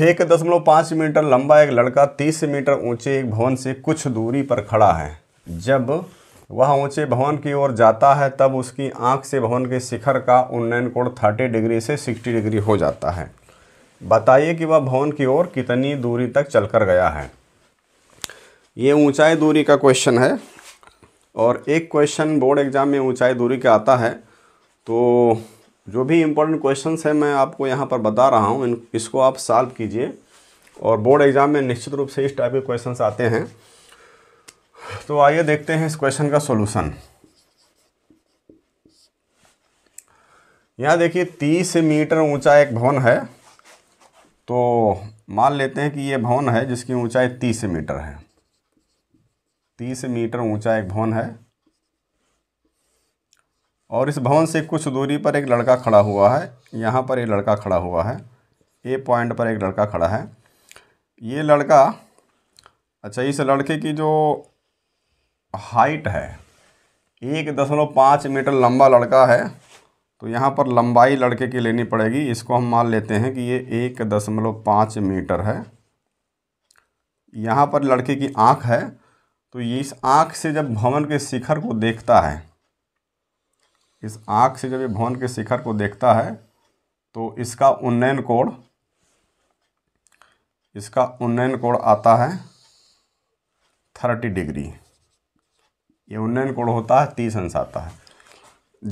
एक दशमलव पाँच मीटर लंबा एक लड़का तीस मीटर ऊंचे एक भवन से कुछ दूरी पर खड़ा है जब वह ऊंचे भवन की ओर जाता है तब उसकी आंख से भवन के शिखर का उन्नयन कोण थर्टी डिग्री से सिक्सटी डिग्री हो जाता है बताइए कि वह भवन की ओर कितनी दूरी तक चलकर गया है ये ऊंचाई दूरी का क्वेश्चन है और एक क्वेश्चन बोर्ड एग्ज़ाम में ऊंचाई दूरी का आता है तो जो भी इम्पोर्टेंट क्वेश्चन है मैं आपको यहाँ पर बता रहा हूँ इसको आप सॉल्व कीजिए और बोर्ड एग्ज़ाम में निश्चित रूप से इस टाइप के क्वेश्चन आते हैं तो आइए देखते हैं इस क्वेश्चन का सोल्यूशन यहाँ देखिए तीस मीटर ऊंचा एक भवन है तो मान लेते हैं कि ये भवन है जिसकी ऊंचाई तीस मीटर है तीस मीटर ऊंचा एक भवन है और इस भवन से कुछ दूरी पर एक लड़का खड़ा हुआ है यहाँ पर ये लड़का खड़ा हुआ है ए पॉइंट पर एक लड़का खड़ा है ये लड़का अच्छा इस लड़के की जो हाइट है एक दशमलव पाँच मीटर लंबा लड़का है तो यहाँ पर लंबाई लड़के की लेनी पड़ेगी इसको हम मान लेते हैं कि ये एक दशमलव पाँच मीटर है यहाँ पर लड़के की आँख है तो ये इस आँख से जब भवन के शिखर को देखता है इस आँख से जब ये भवन के शिखर को देखता है तो इसका उन्नयन कोण इसका उन्नयन कोण आता है थर्टी डिग्री ये उन्नयन कोण होता है तीस अंश आता है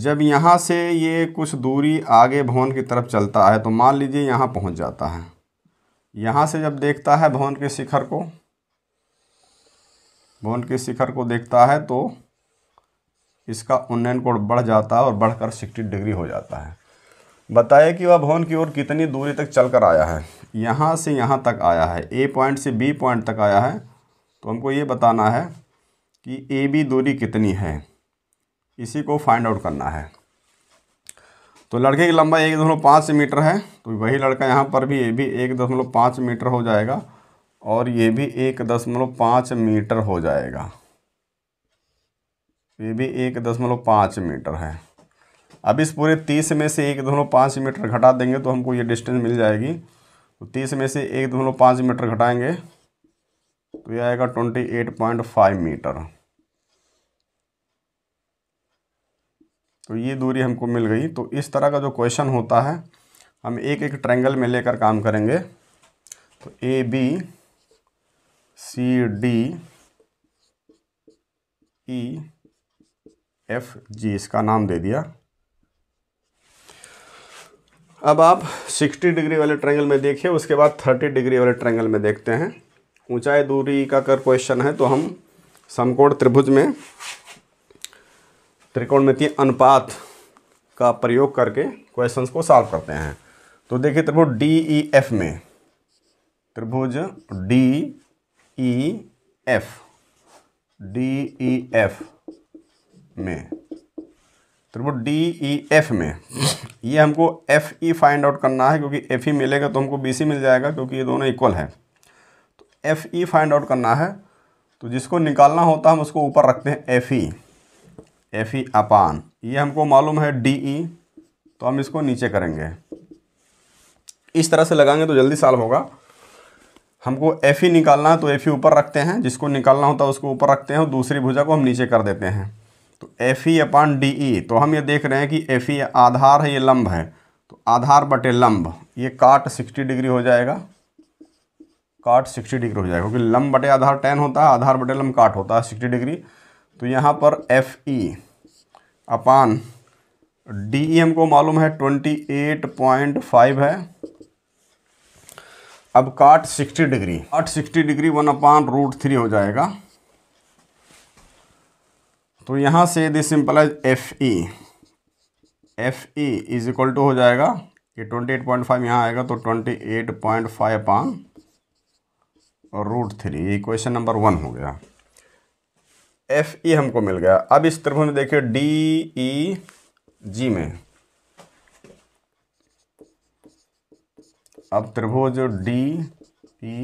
जब यहाँ से ये कुछ दूरी आगे भवन की तरफ चलता है तो मान लीजिए यहाँ पहुँच जाता है यहाँ से जब देखता है भवन के शिखर को भवन के शिखर को देखता है तो इसका उन्नयन कोण बढ़ जाता है और बढ़कर सिक्सटी डिग्री हो जाता है बताइए कि वह भवन की ओर कितनी दूरी तक चल कर आया है यहाँ से यहाँ तक आया है ए पॉइंट से बी पॉइंट तक आया है तो हमको ये बताना है कि ए बी दूरी कितनी है इसी को फाइंड आउट करना है तो लड़के की लंबाई एक दशमलव पाँच मीटर है तो वही लड़का यहाँ पर भी ये भी एक दशमलव पाँच मीटर हो जाएगा और ये भी एक दशमलव पाँच मीटर हो जाएगा तो ये भी एक दशमलव पाँच मीटर है अब इस पूरे तीस में से एक दशमलव पाँच मीटर घटा देंगे तो हमको ये डिस्टेंस मिल जाएगी तो तीस में से एक दशमलव पाँच मीटर घटाएंगे तो ये आएगा twenty eight point five metre तो ये दूरी हमको मिल गई तो इस तरह का जो क्वेश्चन होता है हम एक एक ट्रैंगल में लेकर काम करेंगे तो A B C D E F G इसका नाम दे दिया अब आप 60 डिग्री वाले ट्रायंगल में देखिए उसके बाद 30 डिग्री वाले ट्रायंगल में देखते हैं ऊंचाई दूरी का कर क्वेश्चन है तो हम समकोण त्रिभुज में त्रिकोणमितीय अनुपात का प्रयोग करके क्वेश्चंस को सॉल्व करते हैं तो देखिए त्रिभुज डी ई एफ में त्रिभुज D E F D E F में त्रिभुज डी ई एफ में ये हमको एफ ई फाइंड आउट करना है क्योंकि एफ ई e मिलेगा तो हमको बी सी मिल जाएगा क्योंकि ये दोनों इक्वल है तो एफ ई फाइंड आउट करना है तो जिसको निकालना होता है हम उसको ऊपर रखते हैं एफ ई एफ ई अपान ये हमको मालूम है डी ई e, तो हम इसको नीचे करेंगे इस तरह से लगाएंगे तो जल्दी साल होगा हमको एफ ई e निकालना है तो एफ ई ऊपर रखते हैं जिसको निकालना होता है उसको ऊपर रखते हैं और दूसरी भुजा को हम नीचे कर देते हैं तो एफ ई अपान डी ई तो हम ये देख रहे हैं कि एफ ई e आधार है ये लंब है तो आधार बटे लंब ये काट सिक्सटी डिग्री हो जाएगा काट सिक्सटी डिग्री हो जाएगा क्योंकि लंब बटे आधार टेन होता है आधार बटे लंब काट होता है सिक्सटी डिग्री तो यहाँ पर एफ ई अपान डी ई हमको मालूम है ट्वेंटी एट पॉइंट फाइव है अब cot sixty degree cot sixty degree one upon root three हो जाएगा तो यहाँ से दिस है F E F E is equal to हो जाएगा ये ट्वेंटी एट पॉइंट फाइव यहाँ आएगा तो ट्वेंटी एट पॉइंट फाइव पान और root three question number one हो गया एफ ई e हमको मिल गया अब इस त्रिभुज में देखिए डी ई जी में अब त्रिभुज डी ई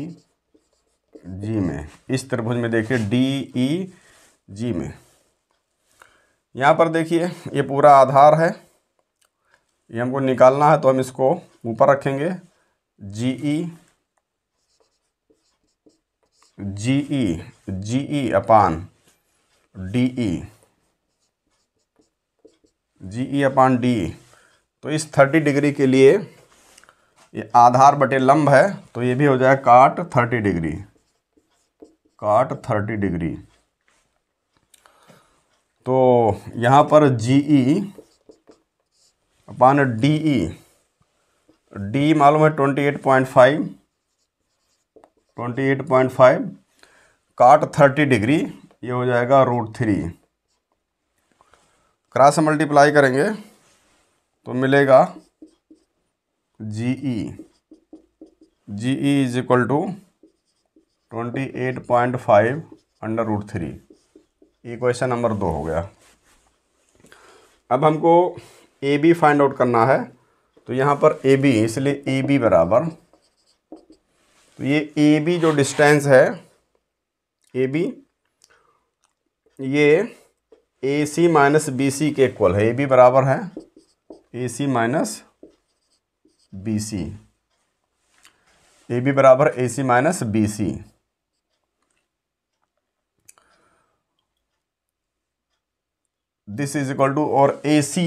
जी में इस त्रिभुज में देखिए डी ई जी में यहाँ पर देखिए ये पूरा आधार है ये हमको निकालना है तो हम इसको ऊपर रखेंगे G E G E G E upon D E G E upon D e। तो इस थर्टी डिग्री के लिए ये आधार बटे लंब है तो ये भी हो जाए cot thirty degree cot thirty degree तो यहाँ पर जी ई अपान डी ई डी मालूम है twenty eight point five twenty eight point five cot thirty degree ये हो जाएगा रूट थ्री क्रॉस मल्टीप्लाई करेंगे तो मिलेगा G E G E is equal to twenty eight point five under root three ये question number दो हो गया अब हमको ए बी फाइंड आउट करना है तो यहाँ पर ए बी इसलिए ए बी बराबर तो ये ए बी जो डिस्टेंस है ए बी ये ए सी माइनस बी सी के इक्वल है ए बी बराबर है A C minus B C A B बराबर A C minus B C this is equal to और ए सी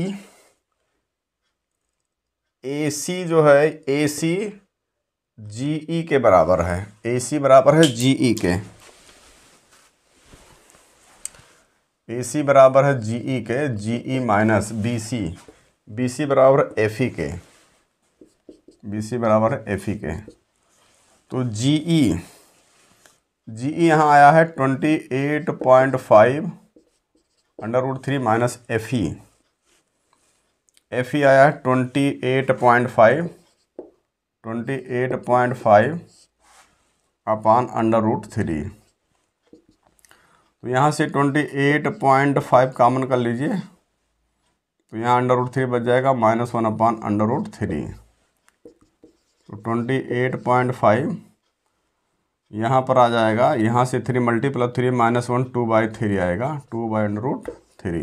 ए सी जो है ए सी जी ई के बराबर है ए सी बराबर है जी ई e के ए सी बराबर है जी ई e के G E minus B C B C बराबर एफ ई e के बी सी बराबर है एफ ई के तो जी ई जी ई यहाँ आया है twenty eight point five under root three minus F E F E आया है twenty eight point five twenty eight point five upon under root three तो यहाँ से twenty eight point five common कर लीजिए तो यहाँ अंडर रूट थ्री बच जाएगा minus one upon under root three तो ट्वेंटी एट पॉइंट फाइव यहाँ पर आ जाएगा यहाँ से three multi plus three minus one two by three आएगा टू बाई रूट थ्री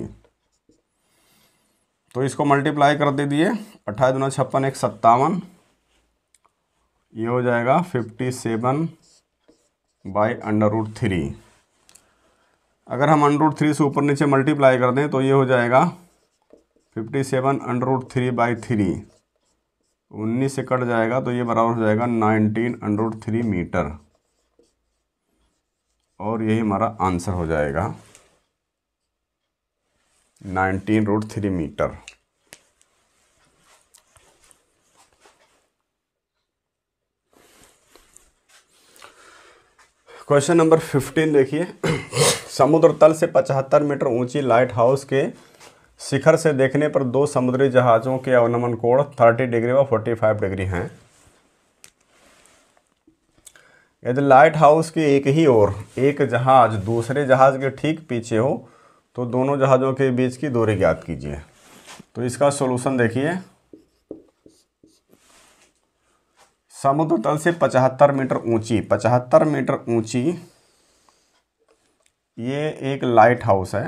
तो इसको मल्टीप्लाई कर दे दिए अट्ठाईस दुना छप्पन एक सत्तावन ये हो जाएगा fifty seven by under root three अगर हम अंडर रूट थ्री से ऊपर नीचे मल्टीप्लाई कर दें तो ये हो जाएगा fifty seven under root three by three उन्नीस से कट जाएगा तो ये बराबर हो जाएगा nineteen under root three metre और यही हमारा आंसर हो जाएगा nineteen root three metre question number fifteen देखिए समुद्र तल से पचहत्तर मीटर ऊंची लाइट हाउस के शिखर से देखने पर दो समुद्री जहाज़ों के अवनमन कोण 30 डिग्री व 45 डिग्री हैं यदि लाइट हाउस के एक ही ओर एक जहाज दूसरे जहाज के ठीक पीछे हो तो दोनों जहाज़ों के बीच की दूरी ज्ञात कीजिए तो इसका सोल्यूशन देखिए समुद्र तल से 75 मीटर ऊंची 75 मीटर ऊंची ये एक लाइट हाउस है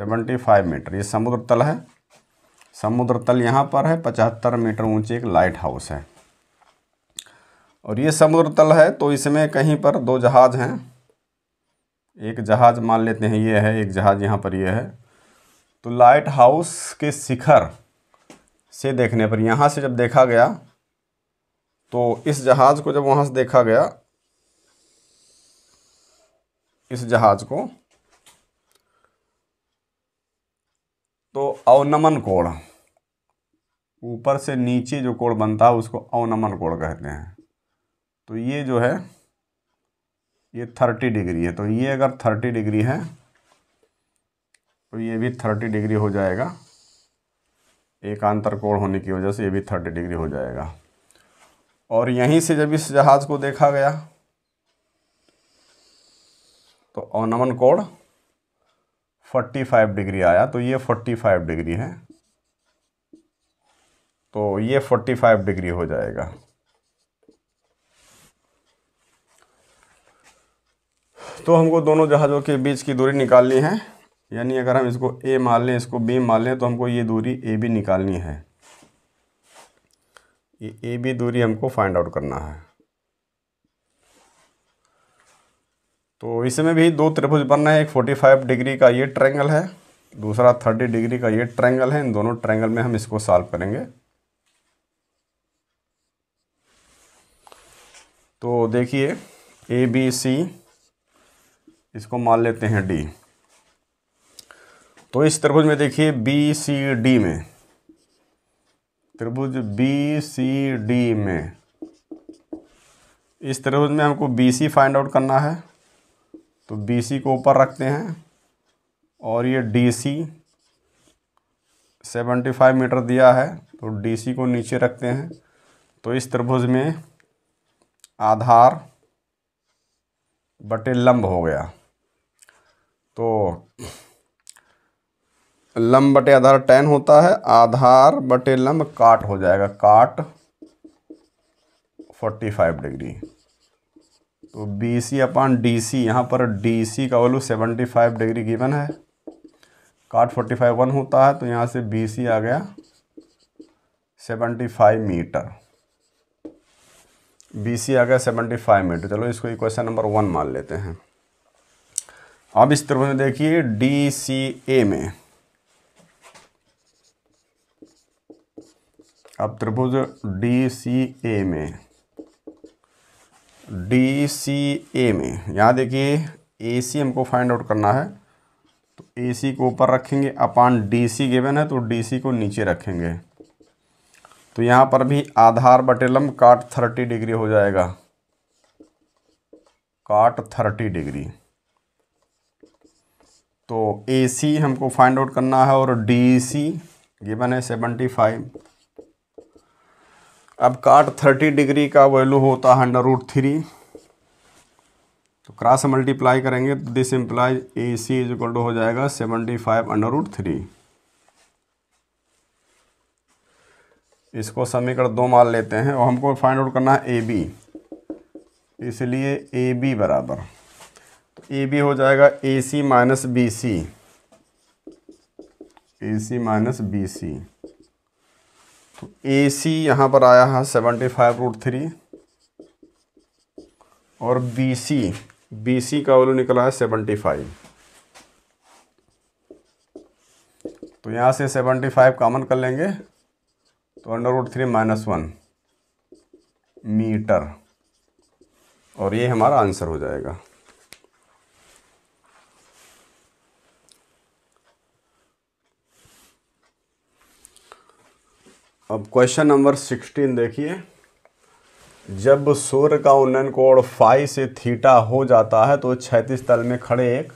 75 मीटर ये समुद्र तल है समुद्र तल यहाँ पर है 75 मीटर ऊंची एक लाइट हाउस है और ये समुद्र तल है तो इसमें कहीं पर दो जहाज़ हैं एक जहाज़ मान लेते हैं ये है एक जहाज़ यहाँ पर ये है तो लाइट हाउस के शिखर से देखने पर यहाँ से जब देखा गया तो इस जहाज़ को जब वहाँ से देखा गया इस जहाज़ को तो अवनमन कोण ऊपर से नीचे जो कोण बनता है उसको अवनमन कोण कहते हैं तो ये जो है ये थर्टी डिग्री है तो ये अगर थर्टी डिग्री है तो ये भी थर्टी डिग्री हो जाएगा एक आंतर कोण होने की वजह से ये भी थर्टी डिग्री हो जाएगा और यहीं से जब इस जहाज़ को देखा गया तो अवनमन कोण फाइव डिग्री आया तो ये फोर्टी फाइव डिग्री है तो ये फोर्टी फाइव डिग्री हो जाएगा तो हमको दोनों जहाज़ों के बीच की दूरी निकालनी है यानी अगर हम इसको ए मान लें इसको बी मान लें तो हमको ये दूरी ए बी निकालनी है ये ए बी दूरी हमको फाइंड आउट करना है तो इसमें भी दो त्रिभुज बनना है एक 45 डिग्री का ये ट्रैंगल है दूसरा 30 डिग्री का ये ट्रैंगल है इन दोनों ट्रायंगल में हम इसको सॉल्व करेंगे तो देखिए ए बी सी इसको मान लेते हैं डी तो इस त्रिभुज में देखिए बी सी डी में त्रिभुज बी सी डी में इस त्रिभुज में हमको बी सी फाइंड आउट करना है तो बी सी को ऊपर रखते हैं और ये D C seventy five metre दिया है तो डी सी को नीचे रखते हैं तो इस त्रिभुज में आधार बटे लंब हो गया तो लंब बटे आधार टेन होता है आधार बटे लंब काट हो जाएगा काट फोर्टी फाइव डिग्री तो B C upon D C यहाँ पर डी सी का वैल्यू फाइव डिग्री गिवन है काट फोर्टी फाइव वन होता है तो यहाँ से बी सी आ गया फाइव मीटर बी सी आ गया फाइव मीटर चलो इसको इक्वेशन नंबर वन मान लेते हैं अब इस त्रिभुज देखिए डी सी ए में अब त्रिभुज डी सी ए में डी सी ए में यहाँ देखिए ए सी हमको फाइंड आउट करना है तो ए सी को ऊपर रखेंगे अपान डी सी गिवन है तो डी सी को नीचे रखेंगे तो यहाँ पर भी आधार बटेलम काट थर्टी डिग्री हो जाएगा काट थर्टी डिग्री तो ए सी हमको फाइंड आउट करना है और डी सी गिवन है सेवेंटी फाइव अब काट थर्टी डिग्री का वैल्यू होता है अंडर रूट थ्री तो क्रॉस मल्टीप्लाई करेंगे तो this imply A C is equal to हो जाएगा seventy five under root three इसको समीकरण दो मान लेते हैं और हमको फाइंड आउट करना है ए बी इसलिए ए बी बराबर ए बी हो जाएगा A C minus B C A C minus B C तो ए सी यहाँ पर आया है सेवेंटी फाइव रूट थ्री और बी सी बी सी का वैल्यू निकला है सेवेंटी फाइव तो यहाँ से सेवेंटी फाइव कामन कर लेंगे तो under root three minus one metre और ये हमारा आंसर हो जाएगा अब क्वेश्चन नंबर सिक्सटीन देखिए जब सूर्य का उन्नयन कोण फाई से थीटा हो जाता है तो क्षैतिज तल में खड़े एक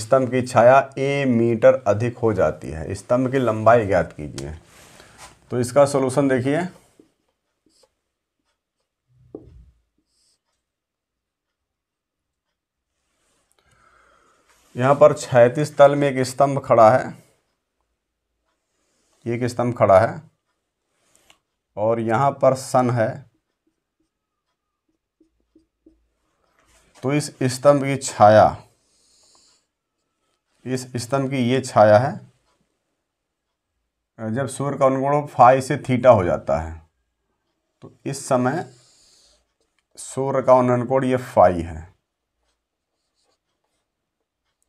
स्तंभ की छाया ए मीटर अधिक हो जाती है स्तंभ की लंबाई ज्ञात कीजिए तो इसका सोल्यूशन देखिए यहाँ पर छैतीस तल में एक स्तंभ खड़ा है एक स्तंभ खड़ा है और यहाँ पर सन है तो इस स्तंभ की छाया इस स्तंभ की ये छाया है जब सूर्य का अनुगुण फाई से थीटा हो जाता है तो इस समय सूर्य का अनुकोण ये फाई है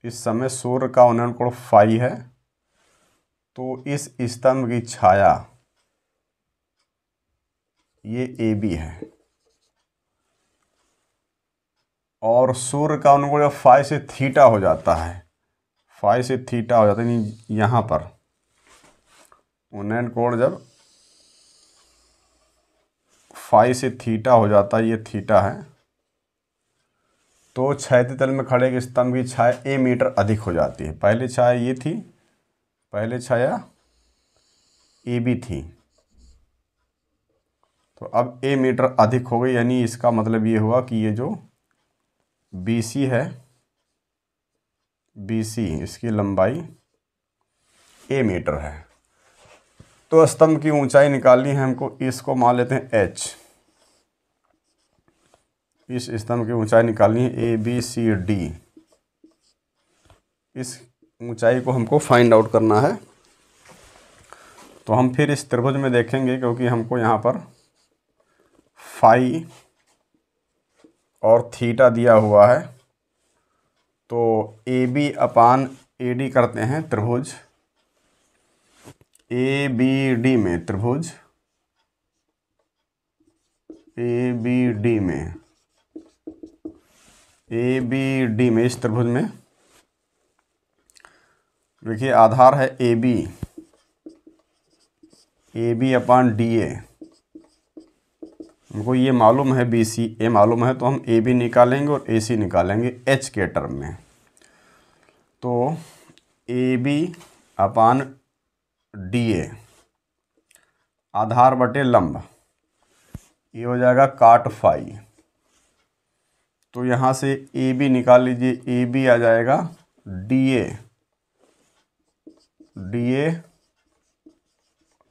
इस समय सूर्य का अनुकोण फाई है तो इस स्तंभ की छाया ये ए बी है और सूर्य का अनुकूल फाइव से थीटा हो जाता है फाइव से थीटा हो जाता है यहाँ पर उन्नयन कोण जब फाइव से थीटा हो जाता है ये थीटा है तो क्षैती तल में खड़े के स्तंभ की छाया ए मीटर अधिक हो जाती है पहले छाया ये थी पहले छाया ए बी थी तो अब ए मीटर अधिक हो गई यानी इसका मतलब ये हुआ कि ये जो बी सी है बी सी इसकी लंबाई ए मीटर है तो स्तंभ की ऊंचाई निकालनी है हमको इसको मान लेते हैं एच इस स्तंभ की ऊंचाई निकालनी है ए बी सी डी इस ऊंचाई को हमको फाइंड आउट करना है तो हम फिर इस त्रिभुज में देखेंगे क्योंकि हमको यहाँ पर फाई और थीटा दिया हुआ है तो A B upon A D करते हैं त्रिभुज ए बी डी में त्रिभुज ए बी डी में ए बी डी में इस त्रिभुज में देखिए आधार है A B A B upon D A हमको ये मालूम है बी सी ए मालूम है तो हम ए बी निकालेंगे और ए सी निकालेंगे एच के टर्म में तो ए बी अपान डी ए आधार बटे लंब ये हो जाएगा काट फाई तो यहाँ से ए बी निकाल लीजिए ए बी आ जाएगा डी ए डी ए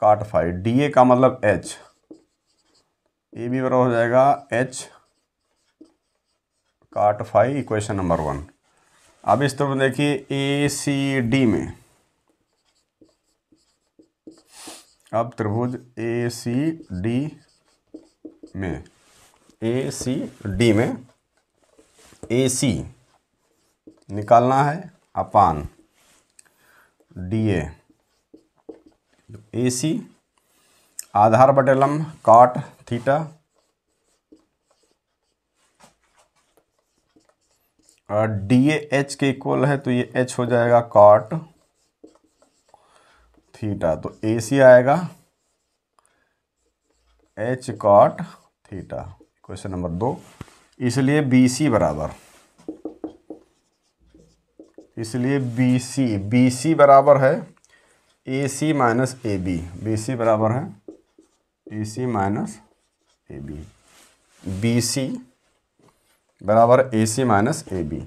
काट फाई डी ए का मतलब एच ए बी बराबर हो जाएगा एच काट फाइव इक्वेशन नंबर वन अब इस तरफ देखिए ए सी डी में अब त्रिभुज ए सी डी में ए सी डी में ए सी निकालना है अपान डी ए सी आधार बटेलम काट थीटा डी एच के इक्वल है तो ये एच हो जाएगा कॉट थीटा तो ए सी आएगा H cot theta question number दो इसलिए बी सी बराबर इसलिए बी सी बी सी बराबर है A C minus A B B C बराबर है A C minus A B B C बराबर A C minus A B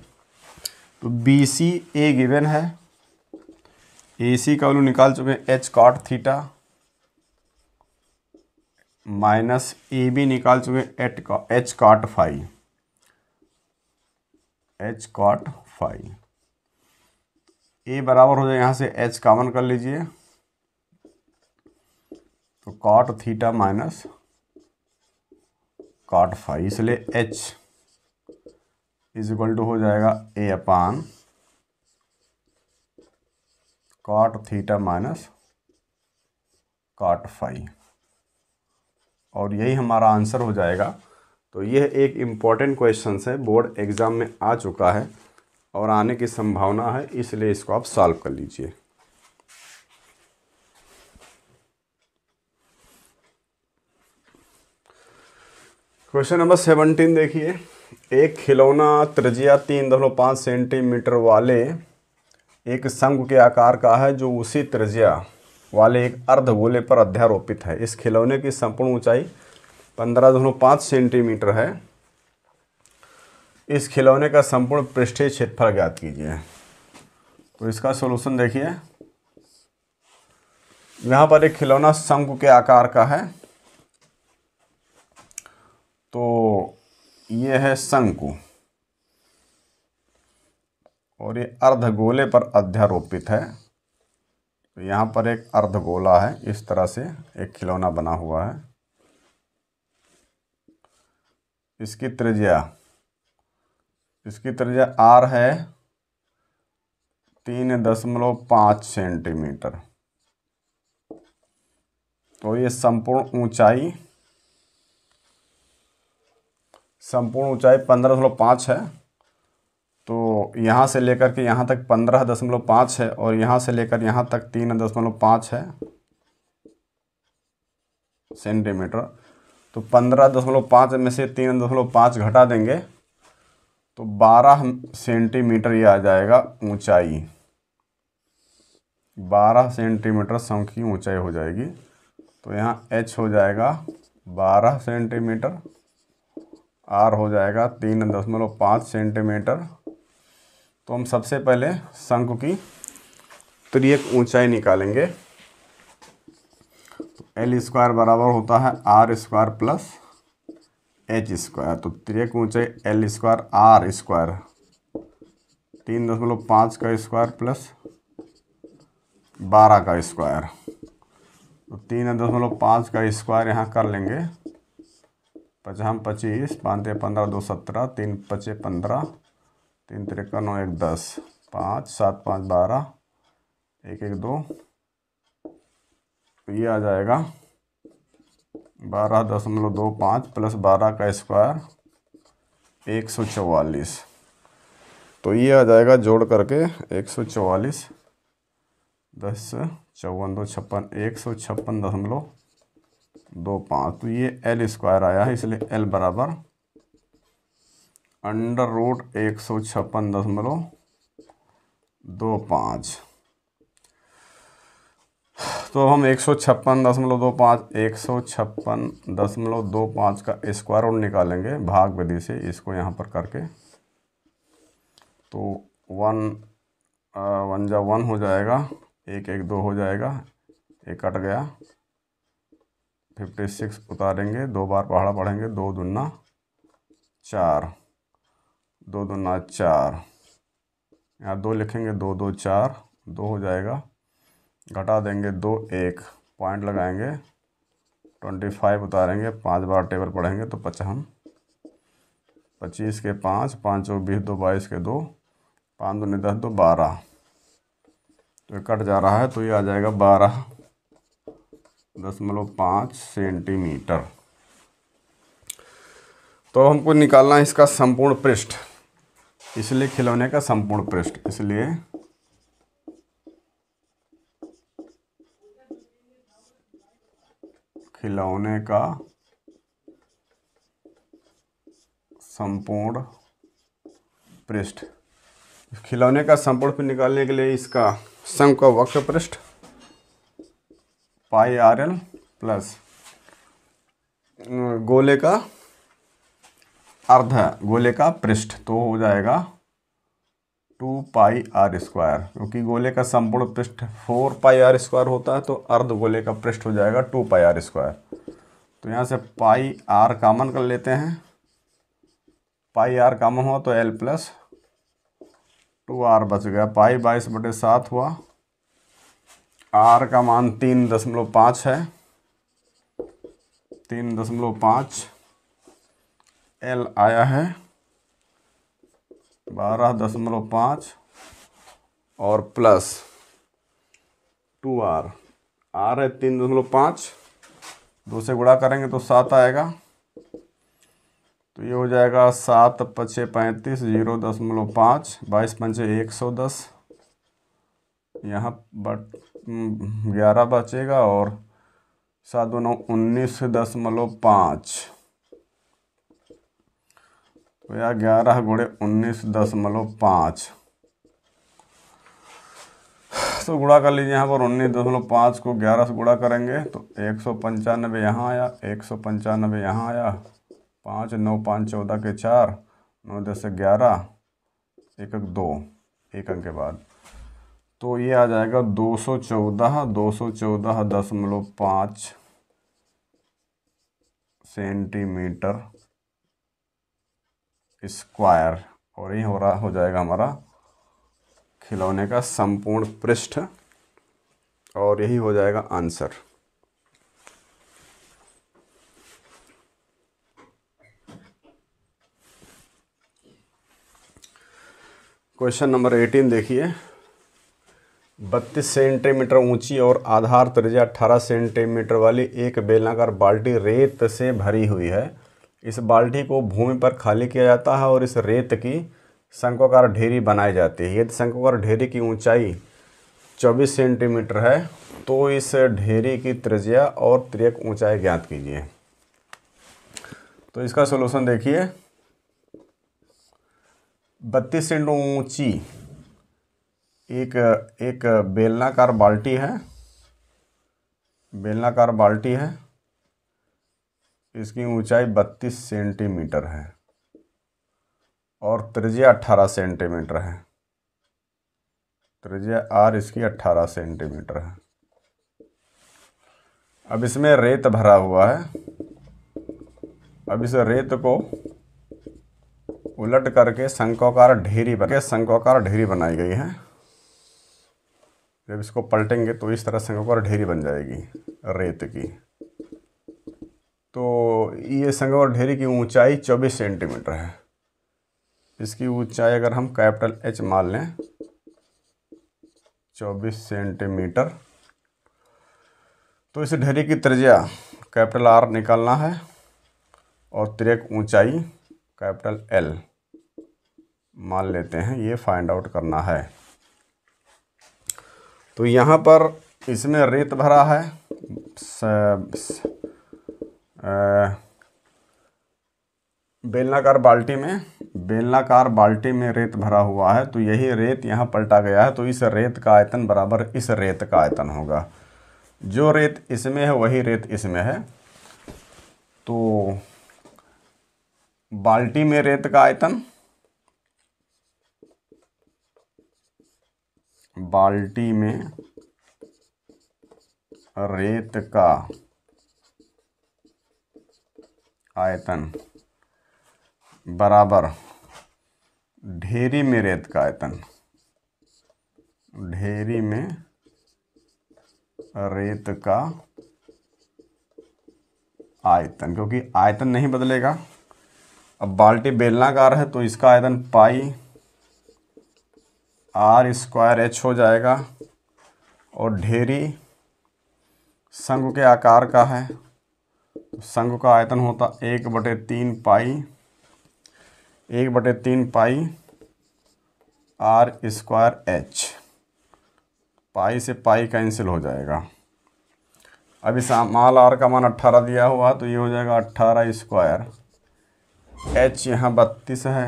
तो बी सी ए गिवेन है ए सी का वैल्यू निकाल चुके हैं H cot theta minus A B निकाल चुके हैं एट का H cot five H cot five A बराबर हो जाए यहाँ से एच कॉमन कर लीजिए तो cot theta minus cot five इसलिए एच इज इक्वल टू हो जाएगा A upon cot theta minus cot five और यही हमारा आंसर हो जाएगा तो यह एक इम्पॉर्टेंट क्वेश्चन है बोर्ड एग्ज़ाम में आ चुका है और आने की संभावना है इसलिए इसको आप सॉल्व कर लीजिए क्वेश्चन नंबर सेवनटीन देखिए एक खिलौना त्रिज्या तीन दशमलव पाँच सेंटीमीटर वाले एक संघ के आकार का है जो उसी त्रिज्या वाले एक अर्ध गोले पर अध्यारोपित है इस खिलौने की संपूर्ण ऊंचाई पंद्रह दशमलव पाँच सेंटीमीटर है इस खिलौने का संपूर्ण पृष्ठीय क्षेत्रफल ज्ञात कीजिए तो इसका सोल्यूशन देखिए यहाँ पर एक खिलौना शंकु के आकार का है तो ये है शंकु और ये अर्धगोले पर अध्यारोपित है तो यहाँ पर एक अर्धगोला है इस तरह से एक खिलौना बना हुआ है इसकी त्रिज्या इसकी त्रिज्या आर है तीन दशमलव पाँच सेंटीमीटर तो ये संपूर्ण ऊंचाई संपूर्ण ऊंचाई पंद्रह दशमलव पाँच है तो यहाँ से लेकर के यहाँ तक पंद्रह दशमलव पाँच है और यहाँ से लेकर यहाँ तक तीन दशमलव पाँच है सेंटीमीटर तो पंद्रह दशमलव पाँच में से तीन दशमलव पाँच घटा देंगे तो बारह सेंटीमीटर ये आ जाएगा ऊंचाई बारह सेंटीमीटर सम की ऊंचाई हो जाएगी तो यहाँ एच हो जाएगा बारह सेंटीमीटर आर हो जाएगा तीन दशमलव पाँच सेंटीमीटर तो हम सबसे पहले शंकु की त्रियक ऊंचाई निकालेंगे तो एल स्क्वायर बराबर होता है R square plus H square तो त्रियक ऊंचाई एल स्क्वायर आर स्क्वायर तीन दशमलव पाँच का स्क्वायर प्लस बारह का स्क्वायर तो तीन दशमलव पाँच का स्क्वायर यहाँ कर लेंगे पचहम पच्चीस पाँच पंद्रह दो सत्रह तीन पचे पंद्रह तीन तिरका नौ एक दस पाँच सात पाँच बारह एक एक दो तो ये आ जाएगा बारह दशमलव दो पाँच प्लस बारह का स्क्वायर एक सौ चवालीस तो ये आ जाएगा जोड़ करके एक सौ चवालीस दस चौवन दो छप्पन एक सौ छप्पन दशमलव दो पाँच तो ये एल स्क्वायर आया है इसलिए एल बराबर अंडर रूट एक सौ छप्पन दशमलव दो पाँच तो हम एक सौ छप्पन दशमलव दो पाँच एक सौ छप्पन दशमलव दो पाँच का स्क्वायर रूट निकालेंगे भाग विधि से इसको यहाँ पर करके तो वन वन जा वन हो जाएगा एक एक दो हो जाएगा एक कट गया फिफ्टी सिक्स उतारेंगे दो बार पहाड़ा पढ़ेंगे दो दुना चार दो दुना चार यहाँ दो लिखेंगे दो दो चार दो हो जाएगा घटा देंगे दो एक पॉइंट लगाएंगे ट्वेंटी फाइव उतारेंगे पांच बार टेबल पढ़ेंगे तो पचहन पच्चीस के पाँच पाँच बीस दो बाईस के दो पाँच दो दस दो बारह तो ये कट जा रहा है तो ये आ जाएगा बारह दशमलव पाँच सेंटीमीटर तो हमको निकालना है इसका संपूर्ण पृष्ठ इसलिए खिलौने का संपूर्ण पृष्ठ इसलिए खिलौने का संपूर्ण पृष्ठ खिलौने का संपूर्ण निकालने के लिए इसका संघ का वक्र पृष्ठ पाई आर एल प्लस गोले का अर्ध गोले का पृष्ठ तो हो जाएगा टू पाई आर स्क्वायर क्योंकि गोले का संपूर्ण पृष्ठ फोर पाई आर स्क्वायर होता है तो अर्ध गोले का पृष्ठ हो जाएगा टू पाई आर स्क्वायर तो यहाँ से पाई आर कामन कर लेते हैं पाई आर कामन हुआ तो एल प्लस टू आर बच गया पाई बाईस बटे सात हुआ आर का मान तीन दशमलव पाँच है तीन दशमलव पाँच एल आया है बारह दशमलव पाँच और प्लस टू आर आर है तीन दशमलव पाँच दो से गुणा करेंगे तो सात आएगा तो ये हो जाएगा सात पचे पैंतीस जीरो दशमलव पाँच बाईस पंचे एक सौ दस यहाँ बट ग्यारह बचेगा और सात दो नौ उन्नीस दशमलव पाँच तो यह ग्यारह गुड़े उन्नीस दशमलव पाँच तो गुड़ा कर लीजिए यहाँ पर उन्नीस दशमलव पाँच को ग्यारह से गुड़ा करेंगे तो एक सौ पंचानबे यहाँ आया एक सौ पंचानबे यहाँ आया पाँच नौ पाँच चौदह के चार नौ दस ग्यारह एक एक दो एक अंक के बाद तो ये आ जाएगा दो सौ चौदह दो सौ चौदह दशमलव सेंटीमीटर स्क्वायर और ये हो रहा हो जाएगा हमारा खिलौने का संपूर्ण पृष्ठ और यही हो जाएगा आंसर क्वेश्चन नंबर एटीन देखिए बत्तीस सेंटीमीटर ऊंची और आधार त्रिज्या अठारह सेंटीमीटर वाली एक बेलनाकार बाल्टी रेत से भरी हुई है इस बाल्टी को भूमि पर खाली किया जाता है और इस रेत की शंकुकार ढेरी बनाई जाती है यदि शंकुकार ढेरी की ऊंचाई 24 सेंटीमीटर है तो इस ढेरी की त्रिज्या और त्रियक ऊंचाई ज्ञात कीजिए तो इसका सोल्यूशन देखिए बत्तीस सेंट ऊंची एक एक बेलनाकार बाल्टी है बेलनाकार बाल्टी है इसकी ऊंचाई 32 सेंटीमीटर है और त्रिज्या 18 सेंटीमीटर है त्रिज्या आर इसकी 18 सेंटीमीटर है अब इसमें रेत भरा हुआ है अब इस रेत को उलट करके शंकोकार ढेरी बना शंकोकार ढेरी बनाई गई है जब इसको पलटेंगे तो इस तरह संगमर ढेरी बन जाएगी रेत की तो ये संगमर ढेरी की ऊंचाई 24 सेंटीमीटर है इसकी ऊंचाई अगर हम कैपिटल एच मान लें 24 सेंटीमीटर तो इस ढेरी की त्रिज्या कैपिटल आर निकालना है और त्रेक ऊंचाई कैपिटल एल मान लेते हैं ये फाइंड आउट करना है तो यहाँ पर इसमें रेत भरा है बेलनाकार बाल्टी में बेलनाकार बाल्टी में रेत भरा हुआ है तो यही रेत यहाँ पलटा गया है तो इस रेत का आयतन बराबर इस रेत का आयतन होगा जो रेत इसमें है वही रेत इसमें है तो बाल्टी में रेत का आयतन बाल्टी में रेत का आयतन बराबर ढेरी में रेत का आयतन ढेरी में रेत का आयतन क्योंकि आयतन नहीं बदलेगा अब बाल्टी बेलनाकार है तो इसका आयतन पाई आर स्क्वायर एच हो जाएगा और ढेरी संघ के आकार का है तो संघ का आयतन होता एक बटे तीन पाई एक बटे तीन pi R square H pi से पाई कैंसिल हो जाएगा अभी माल आर का मान अट्ठारह दिया हुआ तो ये हो जाएगा अट्ठारह स्क्वायर एच यहाँ बत्तीस है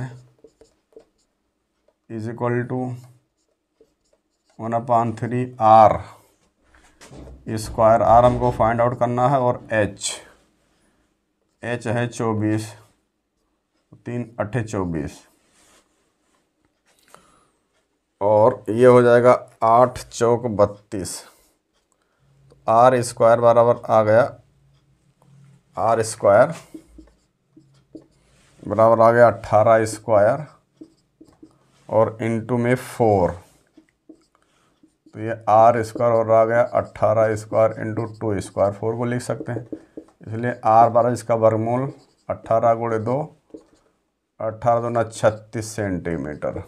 is equal to one upon three R square R हमको फाइंड आउट करना है और एच एच है चौबीस तीन अट्ठे चौबीस और ये हो जाएगा आठ चौक बत्तीस तो आर स्क्वायर बराबर आ गया आर स्क्वायर बराबर आ गया अट्ठारह स्क्वायर और इनटू में फोर तो ये आर स्क्वायर और आ गया अट्ठारह square into two square four को लिख सकते हैं इसलिए आर बारह इसका वर्गमूल अट्ठारह गुड़े दो अट्ठारह दो न छत्तीस सेंटीमीटर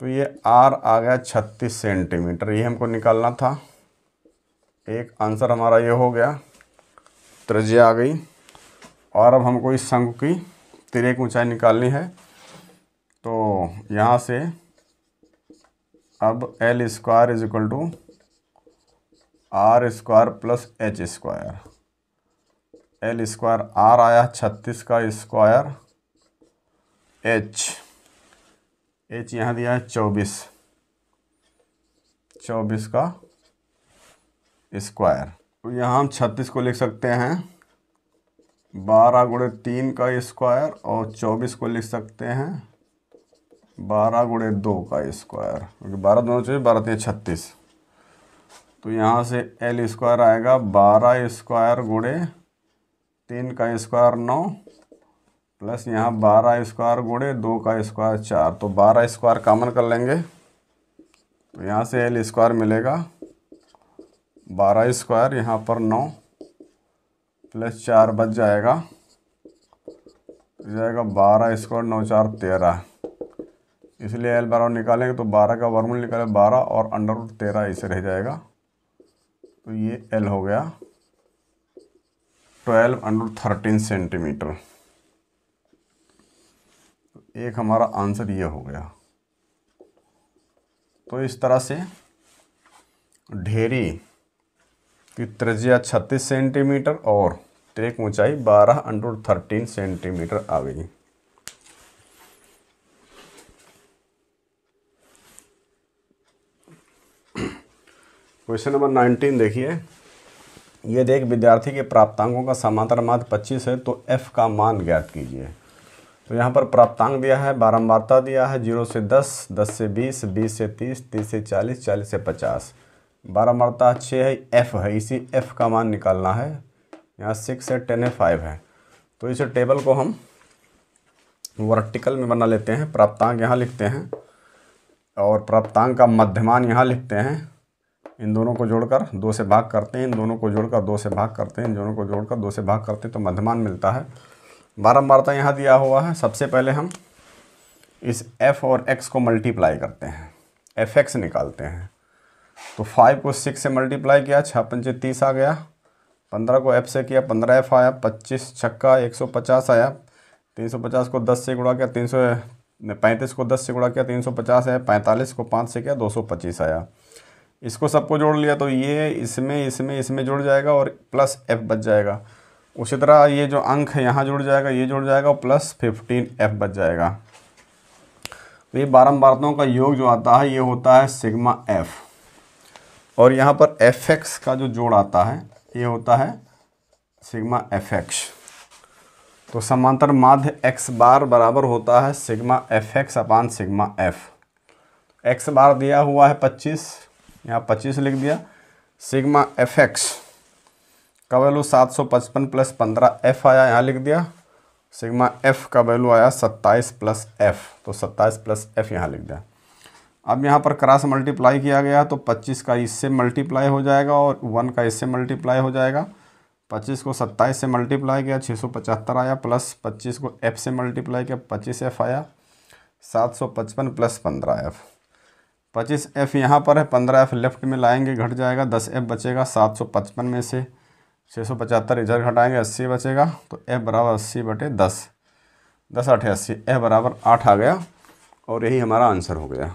तो ये आर आ गया छत्तीस सेंटीमीटर ये हमको निकालना था एक आंसर हमारा ये हो गया त्रिज्या आ गई और अब हमको इस संघ की तिरेक ऊंचाई निकालनी है तो यहाँ से अब L square is equal to R square plus H square L square R आया छत्तीस का स्क्वायर एच एच यहाँ दिया है चौबीस चौबीस का स्क्वायर तो यहाँ हम छत्तीस को लिख सकते हैं बारह गुड़े तीन का स्क्वायर और चौबीस को लिख सकते हैं बारह गुड़े दो का स्क्वायर क्योंकि बारह दोनों चाहिए बारह तीन छत्तीस तो यहाँ से एल स्क्वायर आएगा बारह स्क्वायर गुड़े तीन का स्क्वायर नौ प्लस यहाँ बारह स्क्वायर गुड़े दो का स्क्वायर चार तो बारह स्क्वायर कामन कर लेंगे तो यहाँ से एल स्क्वायर मिलेगा बारह स्क्वायर यहाँ पर नौ प्लस चार बच जाएगा जाएगा बारह स्क्वायर नौ चार तेरह इसलिए एल बराबर निकालेंगे तो बारह का वर्मूल निकाले बारह और अंडर रूट तेरह ऐसे रह जाएगा तो ये एल हो गया ट्वेल्व अंडर थर्टीन सेंटीमीटर तो एक हमारा आंसर ये हो गया तो इस तरह से ढेरी की त्रिज्या छत्तीस सेंटीमीटर और ट्रेक ऊंचाई बारह अंडर थर्टीन सेंटीमीटर आ गई क्वेश्चन नंबर नाइनटीन देखिए ये देख विद्यार्थी के प्राप्तांकों का समांतर मात्र पच्चीस है तो एफ का मान ज्ञात कीजिए तो यहाँ पर प्राप्तांक दिया है बारंबारता दिया है जीरो से दस दस से बीस बीस से तीस तीस से चालीस चालीस से पचास बारंबारता छः है एफ है इसी एफ का मान निकालना है यहाँ सिक्स है टेन है फाइव है तो इस टेबल को हम वर्टिकल में बना लेते हैं प्राप्तांक यहाँ लिखते हैं और प्राप्तांक का मध्यमान यहाँ लिखते हैं इन दोनों को जोड़कर दो से भाग करते हैं इन दोनों को जोड़कर दो से भाग करते हैं इन दोनों को जोड़कर दो से भाग करते हैं तो मध्यमान मिलता है बारम्बारता यहाँ दिया हुआ है सबसे पहले हम इस एफ़ और एक्स को मल्टीप्लाई करते हैं एफ एक्स निकालते हैं तो फाइव को सिक्स से मल्टीप्लाई किया छः पंचे तीस आ गया पंद्रह को एफ से किया पंद्रह एफ आया पच्चीस छक्का एक सौ पचास आया तीन सौ पचास को दस से गुड़ा किया तीन सौ पैंतीस को दस से गुड़ा किया तीन सौ पचास आया पैंतालीस को पाँच से किया दो सौ पच्चीस आया इसको सबको जोड़ लिया तो ये इसमें इसमें इसमें जुड़ जाएगा और प्लस एफ बच जाएगा उसी तरह ये जो अंक है यहाँ जुड़ जाएगा ये जुड़ जाएगा और प्लस फिफ्टीन एफ बच जाएगा तो ये बारह बारतों का योग जो आता है ये होता है सिग्मा एफ और यहाँ पर एफ एक्स का जो जोड़ आता है ये होता है सिग्मा एफ एक्स तो समांतर माध्य एक्स बार बराबर होता है sigma F X upon sigma F X bar दिया हुआ है पच्चीस यहाँ पच्चीस लिख दिया सिग्मा एफ एक्स का वैल्यू सात सौ पचपन प्लस पंद्रह एफ आया यहाँ लिख दिया सिग्मा एफ का वैल्यू आया सत्ताईस प्लस एफ तो सत्ताईस प्लस एफ यहाँ लिख दिया अब यहाँ पर क्रॉस मल्टीप्लाई किया गया तो पच्चीस का इससे मल्टीप्लाई हो जाएगा और वन का इससे मल्टीप्लाई हो जाएगा पच्चीस को सत्ताईस से मल्टीप्लाई किया छः सौ पचहत्तर आया प्लस पच्चीस को एफ से मल्टीप्लाई किया पच्चीस एफ आया सात सौ पचपन प्लस पंद्रह एफ़ पच्चीस एफ़ यहाँ पर है पंद्रह एफ़ लेफ्ट में लाएंगे घट जाएगा दस एफ़ बचेगा सात सौ पचपन में से छः सौ पचहत्तर इधर घटाएंगे अस्सी बचेगा तो एफ़ बराबर अस्सी बटे दस दस आठ अस्सी एफ़ बराबर आठ आ गया और यही हमारा आंसर हो गया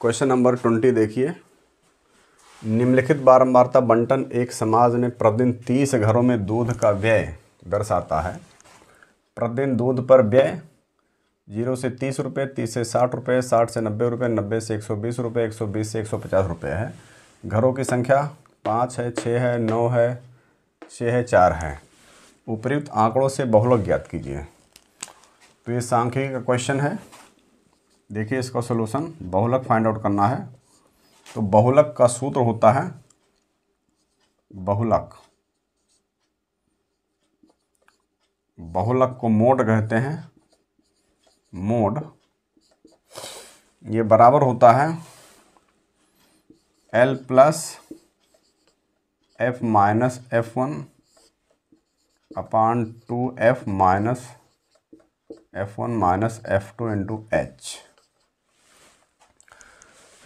क्वेश्चन नंबर ट्वेंटी देखिए निम्नलिखित बारंबारता बंटन एक समाज में प्रतिदिन तीस घरों में दूध का व्यय दर्शाता है प्रतिदिन दूध पर व्यय जीरो से तीस रुपये तीस से साठ रुपये साठ से नब्बे रुपये नब्बे से एक सौ बीस रुपये एक सौ बीस से एक सौ पचास रुपये है घरों की संख्या पाँच है छः है नौ है छः है चार है उपयुक्त आंकड़ों से बहुलक ज्ञात कीजिए तो ये सांख्यिकी का क्वेश्चन है देखिए इसका सोल्यूशन बहुलक फाइंड आउट करना है तो बहुलक का सूत्र होता है बहुलक बहुलक को मोड कहते हैं मोड ये बराबर होता है L plus F minus F one upon two F minus F one minus F two into H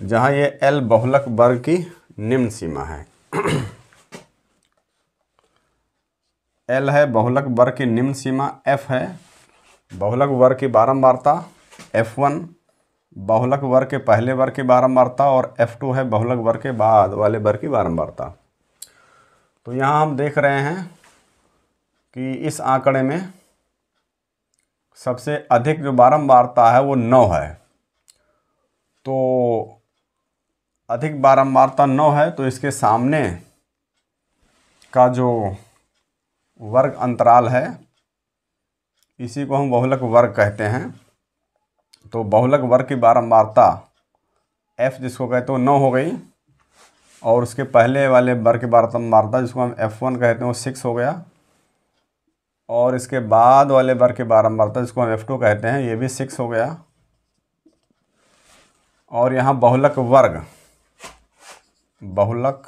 जहाँ ये एल बहुलक वर्ग की निम्न सीमा है एल है बहुलक वर्ग की निम्न सीमा एफ है बहुलक वर्ग की बारंबारता एफ वन बहुलक वर्ग के पहले वर्ग की बारंबारता और एफ टू है बहुलक वर्ग के बाद वाले वर्ग की बारंबारता तो यहाँ हम देख रहे हैं कि इस आंकड़े में सबसे अधिक जो बारंबारता है वो नौ है तो अधिक बारंबारता नौ है तो इसके सामने का जो वर्ग अंतराल है इसी को हम बहुलक वर्ग कहते हैं तो बहुलक वर्ग की बारंबारता एफ जिसको कहते हो नौ हो गई और उसके पहले वाले वर्ग की बारंबारता जिसको हम एफ वन कहते हैं वो सिक्स हो गया और इसके बाद वाले वर्ग की बारंबारता जिसको हम एफ टू कहते हैं ये भी सिक्स हो गया और यहाँ बहुलक वर्ग बहुलक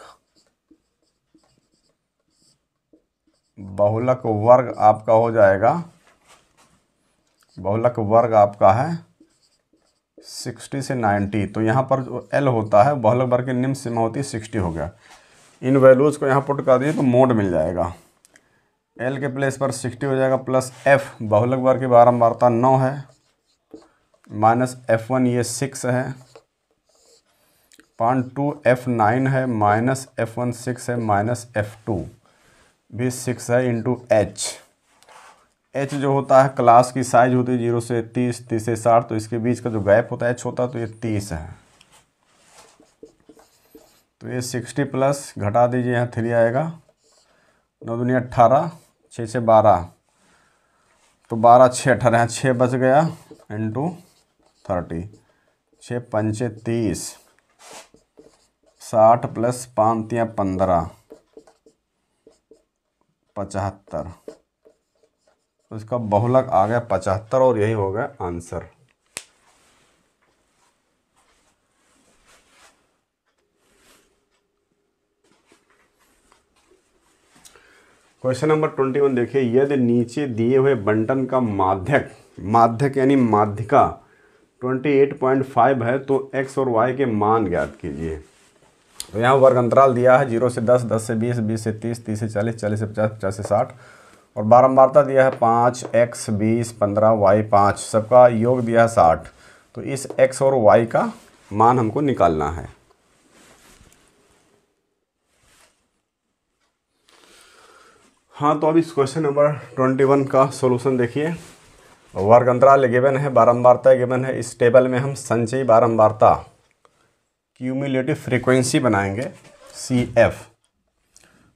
बहुलक वर्ग आपका हो जाएगा बहुलक वर्ग आपका है सिक्सटी से नाइन्टी तो यहाँ पर जो एल होता है बहुलक वर्ग की निम्न सीमा होती है सिक्सटी हो गया इन वैल्यूज़ को यहाँ पुट कर दिए तो मोड मिल जाएगा एल के प्लेस पर सिक्सटी हो जाएगा प्लस एफ बहुलक वर्ग की बारम्बारता नौ है माइनस एफ वन ये सिक्स है पान टू एफ नाइन है माइनस एफ वन सिक्स है माइनस एफ टू भी सिक्स है इंटू एच एच जो होता है क्लास की साइज होती है जीरो से तीस तीस से साठ तो इसके बीच का जो गैप होता है एच होता है तो ये तीस है तो ये सिक्सटी प्लस घटा दीजिए यहाँ थ्री आएगा नौ दुनिया अट्ठारह छः से बारह तो बारह छः अठारह यहाँ छः बच गया इंटू थर्टी छः पंचे तीस साठ प्लस पाँच या पंद्रह पचहत्तर तो इसका बहुलक आ गया पचहत्तर और यही हो गया answer question number twenty one देखिए यदि नीचे दिए हुए बंटन का माध्यक माध्यक यानी माध्यिका ट्वेंटी एट पॉइंट फाइव है तो एक्स और वाई के मान ज्ञात कीजिए तो यहाँ वर्ग अंतराल दिया है जीरो से दस दस से बीस बीस से तीस तीस से चालीस चालीस से पचास पचास से साठ और बारम्बारता दिया है पाँच एक्स बीस पंद्रह वाई पाँच सबका योग दिया है साठ तो इस एक्स और वाई का मान हमको निकालना है हाँ तो अब इस क्वेश्चन नंबर ट्वेंटी वन का सोल्यूशन देखिए वर्ग अंतराल गिवन है बारम्बारता गिवन है इस टेबल में हम संचयी बारम्बारता क्यूमुलेटिव फ्रीक्वेंसी बनाएंगे सी एफ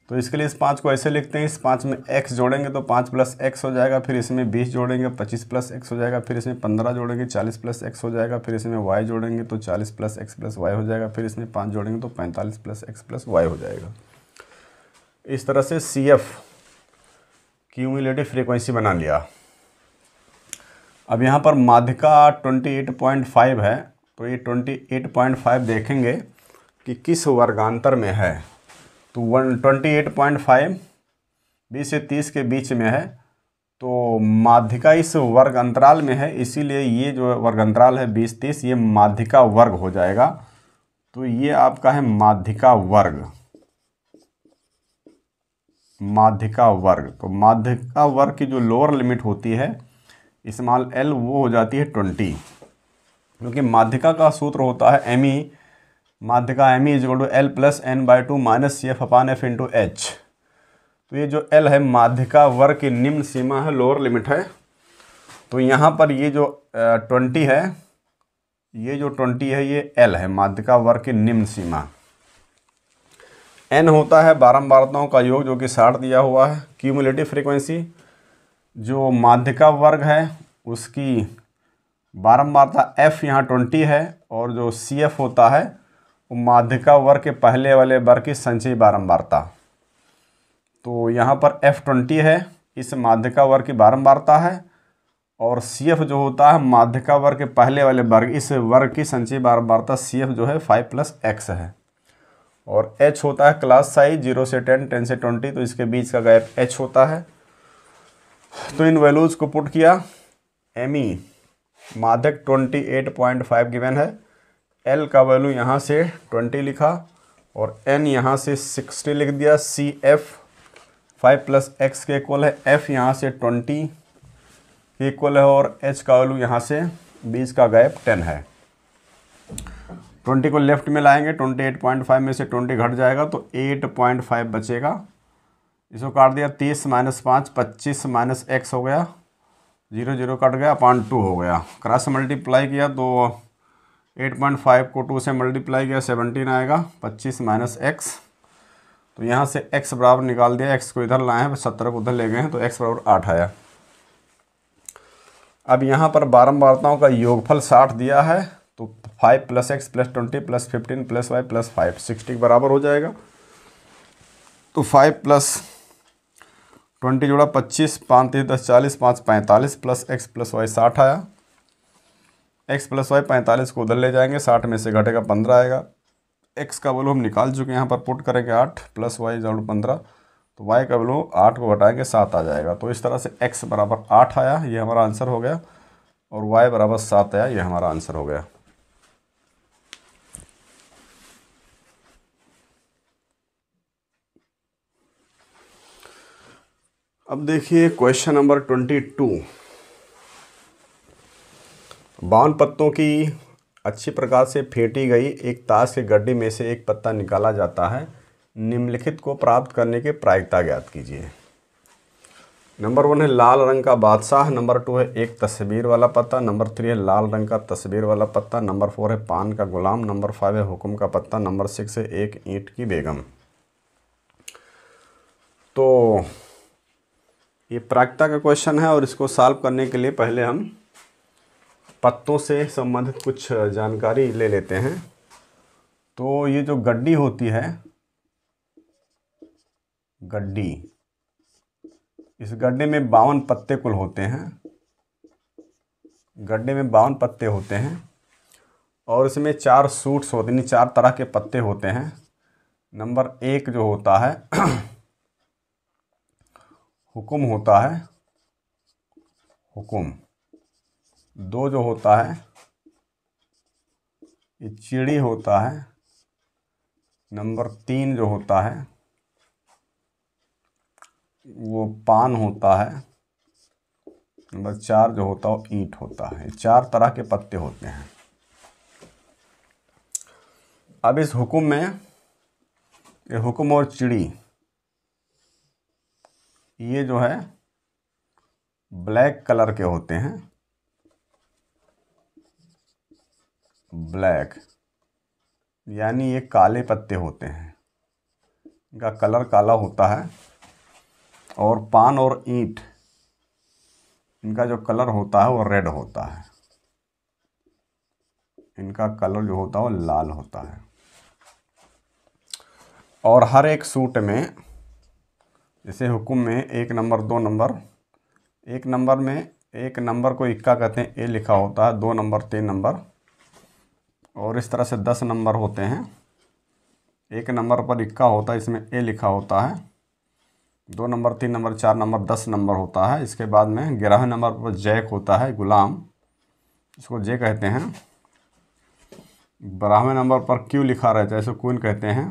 तो इसके लिए इस पाँच को ऐसे लिखते हैं इस पाँच में एक्स जोड़ेंगे तो पाँच प्लस एक्स हो जाएगा फिर इसमें बीस जोड़ेंगे पच्चीस प्लस एक्स हो जाएगा फिर इसमें पंद्रह जोड़ेंगे चालीस प्लस एक्स हो जाएगा फिर इसमें वाई जोड़ेंगे तो चालीस प्लस एक्स प्लस वाई हो जाएगा फिर इसमें पाँच जोड़ेंगे तो पैंतालीस प्लस एक्स प्लस वाई हो जाएगा इस तरह से सी एफ क्यूमुलेटिव फ्रीक्वेंसी बना लिया अब यहाँ पर माध्यिका ट्वेंटी एट पॉइंट फाइव है तो ये ट्वेंटी एट पॉइंट फाइव देखेंगे कि किस वर्गांतर में है तो one twenty eight point five बीस से तीस के बीच में है तो माध्यिका इस वर्ग अंतराल में है इसीलिए ये जो वर्ग अंतराल है बीस तीस ये माध्यिका वर्ग हो जाएगा तो ये आपका है माध्यिका वर्ग माध्यिका वर्ग तो माध्यिका वर्ग की जो लोअर लिमिट होती है इस्तेमाल एल वो हो जाती है ट्वेंटी क्योंकि माध्यिका का सूत्र होता है एम ई e, माध्यिका M E is to L plus N by two minus C F upon F into H तो ये जो एल है माध्यिका वर्ग की निम्न सीमा है लोअर लिमिट है तो यहाँ पर ये जो ट्वेंटी है ये जो ट्वेंटी है ये एल है माध्यिका वर्ग की निम्न सीमा एन होता है बारम्बारताओं का योग जो कि साठ दिया हुआ है क्यूमुलेटिव फ्रिक्वेंसी जो माध्यिका वर्ग है उसकी बारम्बार था एफ यहाँ ट्वेंटी है और जो सी एफ होता है वो माध्यिका वर्ग के पहले वाले वर्ग की संचयी बारंबारता तो यहाँ पर एफ ट्वेंटी है इस माध्यिका वर्ग की बारम्बारता है और सी एफ जो होता है माध्यिका वर्ग के पहले वाले वर्ग इस वर्ग की संचयी बारंबारता सी एफ जो है फाइव प्लस एक्स है और एच होता है क्लास साइज जीरो से टेन टेन से ट्वेंटी तो इसके बीच का गैप एच होता है तो इन वैल्यूज़ को पुट किया एम ई e। माध्यक 28.5 गिवन है एल का वैल्यू यहाँ से 20 लिखा और एन यहाँ से 60 लिख दिया C F five plus X के इक्वल है एफ यहाँ से 20 के इक्वल है और एच का वैल्यू यहाँ से 20 का गैप 10 है 20 को लेफ्ट में लाएंगे 28.5 में से 20 घट जाएगा तो 8.5 बचेगा इसको काट दिया 30 माइनस पाँच पच्चीस माइनस एक्स हो गया जीरो जीरो कट गया पॉइंट टू हो गया क्रॉस मल्टीप्लाई किया तो एट पॉइंट फाइव को टू से मल्टीप्लाई किया सेवनटीन आएगा पच्चीस माइनस एक्स तो यहाँ से एक्स बराबर निकाल दिया एक्स को इधर लाए हैं सत्रह को उधर ले गए हैं तो एक्स बराबर आठ आया अब यहाँ पर बारम्बारताओं का योगफल साठ दिया है तो five plus X plus twenty plus fifteen plus Y plus five sixty के बराबर हो जाएगा तो फाइव प्लस ट्वेंटी जोड़ा पच्चीस पाँच तीस दस चालीस पाँच पैंतालीस प्लस एक्स प्लस वाई साठ आया एक्स प्लस वाई पैंतालीस को उधर ले जाएंगे साठ में से घटेगा पंद्रह आएगा एक्स का वैल्यू हम निकाल चुके हैं यहाँ पर पुट करेंगे आठ प्लस वाई जरूर पंद्रह तो वाई का वैल्यू आठ को घटाएंगे सात आ जाएगा तो इस तरह से एक्स बराबर आठ आया ये हमारा आंसर हो गया और वाई बराबर सात आया ये हमारा आंसर हो गया अब देखिए क्वेश्चन नंबर ट्वेंटी टू बावन पत्तों की अच्छी प्रकार से फेंटी गई एक ताश के गड्ढी में से एक पत्ता निकाला जाता है निम्नलिखित को प्राप्त करने के प्रायिकता ज्ञात कीजिए नंबर वन है लाल रंग का बादशाह नंबर टू है एक तस्वीर वाला पत्ता नंबर थ्री है लाल रंग का तस्वीर वाला पत्ता नंबर फोर है पान का गुलाम नंबर फाइव है हुक्म का पत्ता नंबर सिक्स है एक ईंट की बेगम तो ये प्राक्ता का क्वेश्चन है और इसको सॉल्व करने के लिए पहले हम पत्तों से संबंधित कुछ जानकारी ले लेते हैं तो ये जो गड्डी होती है गड्डी इस गड्ढे में बावन पत्ते कुल होते हैं गड्ढे में बावन पत्ते होते हैं और इसमें चार सूट्स होते हैं चार तरह के पत्ते होते हैं नंबर एक जो होता है हुक्म होता है हुक्म दो जो होता है ये चिड़ी होता है नंबर तीन जो होता है वो पान होता है नंबर चार जो होता है वो ईंट होता है चार तरह के पत्ते होते हैं अब इस हुक्म में ये हुक्म और चिड़ी ये जो है ब्लैक कलर के होते हैं ब्लैक यानी ये काले पत्ते होते हैं इनका कलर काला होता है और पान और ईंट इनका जो कलर होता है वो रेड होता है इनका कलर जो होता है वो लाल होता है और हर एक सूट में जैसे हुक्म में एक नंबर दो नंबर एक नंबर में एक नंबर को इक्का कहते हैं ए लिखा होता है दो नंबर तीन नंबर और इस तरह से दस नंबर होते हैं एक नंबर पर इक्का होता है इसमें ए लिखा होता है दो नंबर तीन नंबर चार नंबर दस नंबर होता है इसके बाद में ग्यारह नंबर पर जैक होता है गुलाम इसको जे कहते हैं बारहवें नंबर पर क्यू लिखा रहता है इसे कून कहते हैं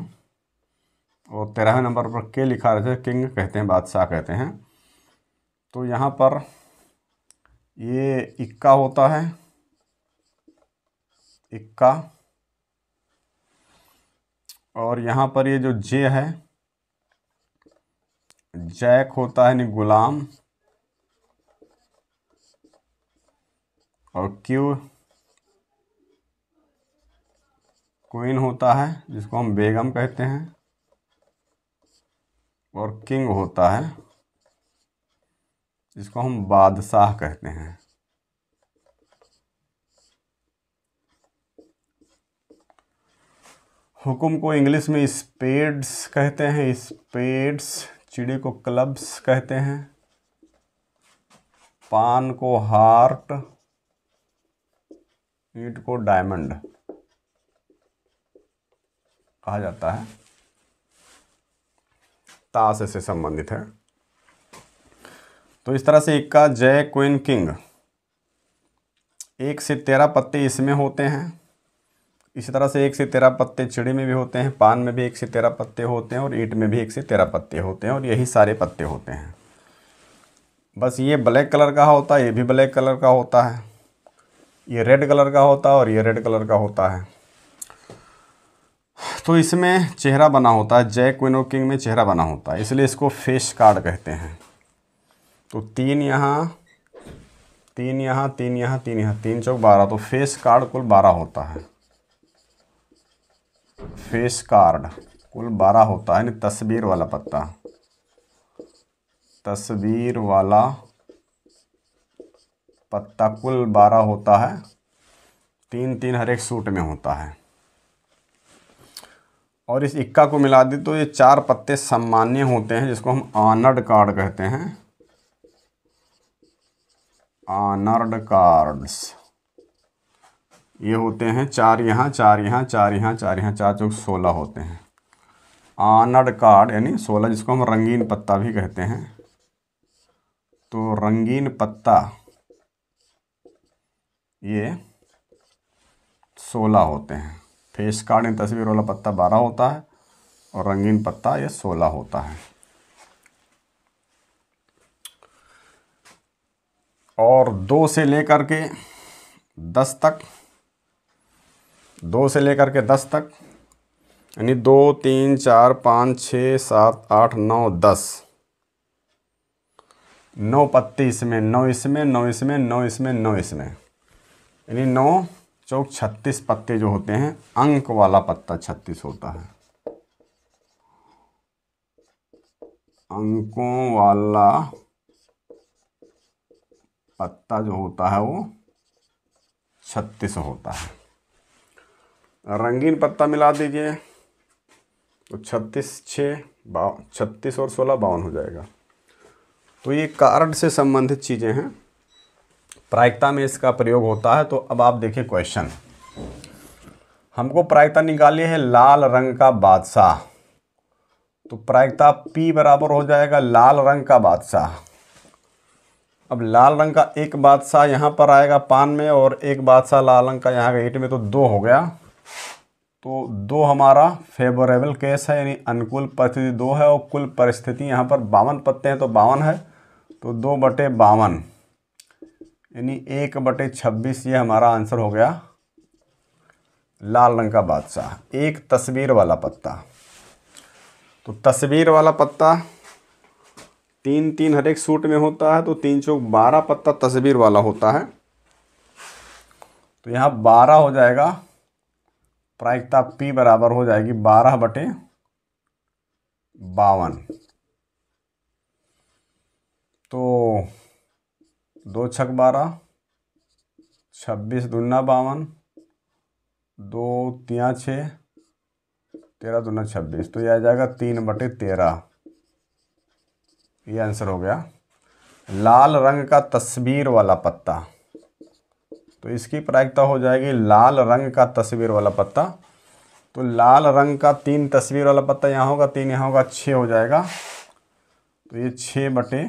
और तेरहवें नंबर पर के लिखा रहता है किंग कहते हैं बादशाह कहते हैं तो यहाँ पर ये इक्का होता है इक्का और यहाँ पर ये जो जे है जैक होता है यानी गुलाम और क्यू क्वीन होता है जिसको हम बेगम कहते हैं और किंग होता है जिसको हम बादशाह कहते हैं हुकुम को इंग्लिश में स्पेड्स कहते हैं स्पेड्स चिड़ी को क्लब्स कहते हैं पान को हार्ट ईट को डायमंड कहा जाता है ताश से संबंधित है तो इस तरह से इक्का जय क्वीन किंग एक से तेरह पत्ते इसमें होते हैं इसी तरह से एक से तेरह पत्ते चिड़ी में भी होते हैं पान में भी एक से तेरह पत्ते होते हैं और ईट में भी एक से तेरह पत्ते होते हैं और यही सारे पत्ते होते हैं बस ये ब्लैक कलर का होता है ये भी ब्लैक कलर का होता है ये रेड कलर का होता है और ये रेड कलर का होता है तो इसमें चेहरा बना होता है जैक विनो किंग में चेहरा बना होता है इसलिए इसको फेस कार्ड कहते हैं तो तीन यहाँ तीन यहाँ तीन यहाँ तीन यहाँ तीन चौक बारह तो फेस कार्ड कुल बारह होता है फेस कार्ड कुल बारह होता है यानी तस्वीर वाला पत्ता तस्वीर वाला पत्ता कुल बारह होता है तीन तीन हर एक सूट में होता है और इस इक्का को मिला दी तो ये चार पत्ते सामान्य होते हैं जिसको हम आनर्ड कार्ड कहते हैं आनर्ड कार्ड्स ये होते हैं चार यहाँ चार यहाँ चार यहाँ चार यहाँ चार चौक सोलह होते हैं आनर्ड कार्ड यानी सोलह जिसको हम रंगीन पत्ता भी कहते हैं तो रंगीन पत्ता ये सोलह होते हैं फेस कार्ड इन तस्वीर वाला पत्ता बारह होता है और रंगीन पत्ता ये सोलह होता है और दो से लेकर के दस तक दो से लेकर के दस तक यानी दो तीन चार पाँच छ सात आठ नौ दस नौ पत्ती इसमें नौ इसमें नौ इसमें नौ इसमें नौ इसमें यानी नौ चौक छत्तीस पत्ते जो होते हैं अंक वाला पत्ता छत्तीस होता है अंकों वाला पत्ता जो होता है वो छत्तीस होता है रंगीन पत्ता मिला दीजिए तो छत्तीस छः छत्तीस और सोलह बावन हो जाएगा तो ये कार्ड से संबंधित चीज़ें हैं प्रायिकता में इसका प्रयोग होता है तो अब आप देखिए क्वेश्चन हमको प्रायिकता निकालनी है लाल रंग का बादशाह तो प्रायिकता P बराबर हो जाएगा लाल रंग का बादशाह अब लाल रंग का एक बादशाह यहाँ पर आएगा पान में और एक बादशाह लाल रंग का यहाँ का एट में तो दो हो गया तो दो हमारा फेवरेबल केस है यानी अनुकूल परिस्थिति दो है और कुल परिस्थिति यहाँ पर बावन पत्ते हैं तो बावन है तो दो बटे बावन यानी एक बटे छब्बीस ये हमारा आंसर हो गया लाल रंग का बादशाह एक तस्वीर वाला पत्ता तो तस्वीर वाला पत्ता तीन तीन हर एक सूट में होता है तो तीन चौक बारह पत्ता तस्वीर वाला होता है तो यहाँ बारह हो जाएगा प्रायिकता पी बराबर हो जाएगी बारह बटे बावन तो दो छक बारह छब्बीस दूना बावन दो तिया छः तेरह दुना छब्बीस तो यह आ जाएगा तीन बटे तेरह ये आंसर हो गया लाल रंग का तस्वीर वाला पत्ता तो इसकी प्रायिकता हो जाएगी लाल रंग का तस्वीर वाला पत्ता तो लाल रंग का तीन तस्वीर वाला पत्ता यहाँ होगा तीन यहाँ होगा छः हो जाएगा तो ये छः बटे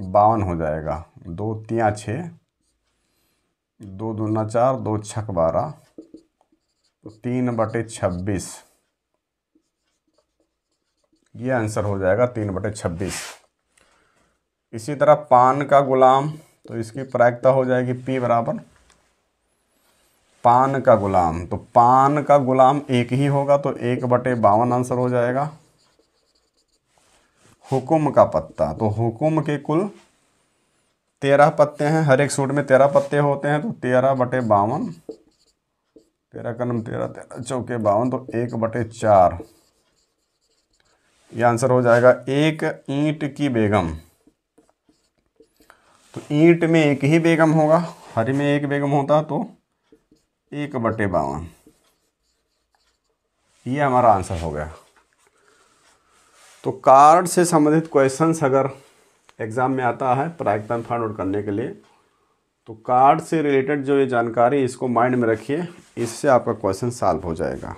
बावन हो जाएगा दो तिया छः दो दूना चार दो छक बारह तो तीन बटे छब्बीस ये आंसर हो जाएगा तीन बटे छब्बीस इसी तरह पान का गुलाम तो इसकी प्रायिकता हो जाएगी पी बराबर पान का गुलाम तो पान का गुलाम एक ही होगा तो एक बटे बावन आंसर हो जाएगा हुकुम का पत्ता तो हुकुम के कुल तेरह पत्ते हैं हर एक सूट में तेरह पत्ते होते हैं तो तेरह बटे बावन तेरह कलम तेरह तेरह चौके बावन तो एक बटे चार ये आंसर हो जाएगा एक ईंट की बेगम तो ईंट में एक ही बेगम होगा हरी में एक बेगम होता तो एक बटे बावन ये हमारा आंसर हो गया तो कार्ड से संबंधित क्वेश्चंस अगर एग्ज़ाम में आता है प्रायिकता फाइंड आउट करने के लिए तो कार्ड से रिलेटेड जो ये जानकारी इसको माइंड में रखिए इससे आपका क्वेश्चन सॉल्व हो जाएगा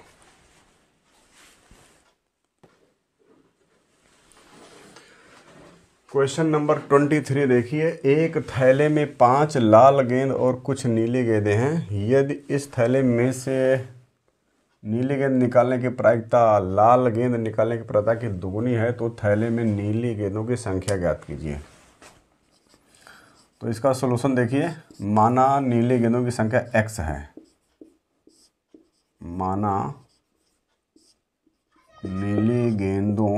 क्वेश्चन नंबर ट्वेंटी थ्री देखिए एक थैले में पांच लाल गेंद और कुछ नीले गेंदे हैं यदि इस थैले में से नीली गेंद निकालने की प्रायिकता लाल गेंद निकालने की प्रायिकता की दुगुनी है तो थैले में नीली गेंदों की संख्या ज्ञात कीजिए तो इसका सोल्यूशन देखिए माना नीली गेंदों की संख्या एक्स है माना नीली गेंदों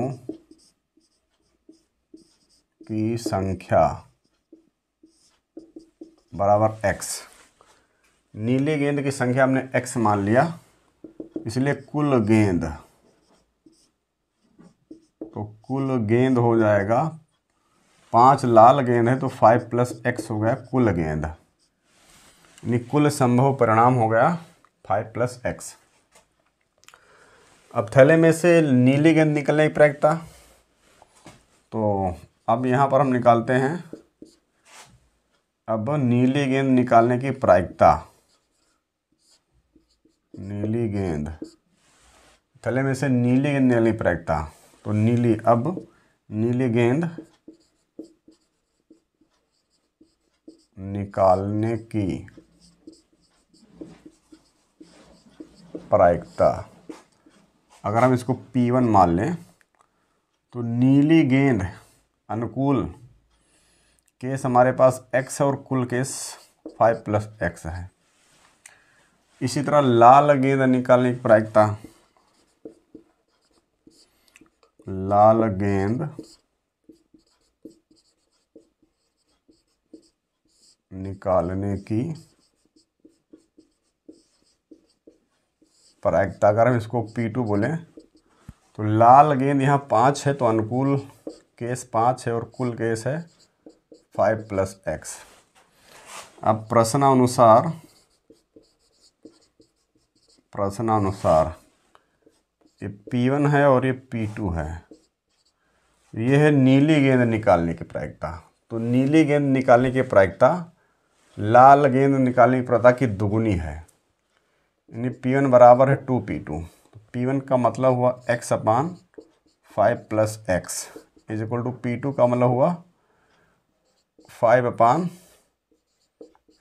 की संख्या बराबर एक्स नीली गेंद की संख्या हमने एक्स मान लिया इसलिए कुल गेंद तो कुल गेंद हो जाएगा पांच लाल गेंद है तो फाइव प्लस एक्स हो गया कुल गेंद यानी कुल संभव परिणाम हो गया फाइव प्लस एक्स अब थैले में से नीली गेंद निकलने की प्रयोगता तो अब यहां पर हम निकालते हैं अब नीली गेंद निकालने की प्रायिकता नीली गेंद थले में से नीली गेंद नीली प्रैक्ता तो नीली अब नीली गेंद निकालने की प्रायिकता अगर हम इसको P1 मान लें तो नीली गेंद अनुकूल केस हमारे पास x है और कुल केस 5 प्लस एक्स है इसी तरह लाल गेंद तो निकालने की प्रायिकता लाल गेंद निकालने की प्रायिकता अगर हम इसको पी टू बोले तो लाल गेंद यहाँ पाँच है तो अनुकूल केस पाँच है और कुल केस है फाइव प्लस एक्स अब प्रश्न अनुसार प्रश्नानुसार ये P1 है और ये P2 है ये है नीली गेंद निकालने की प्रायिकता तो नीली गेंद निकालने की प्रायिकता लाल गेंद निकालने की प्रायिकता की दुगुनी है यानी P1 बराबर है टू पी टू तो P1 का मतलब हुआ x upon five plus X is equal to P two का मतलब हुआ five upon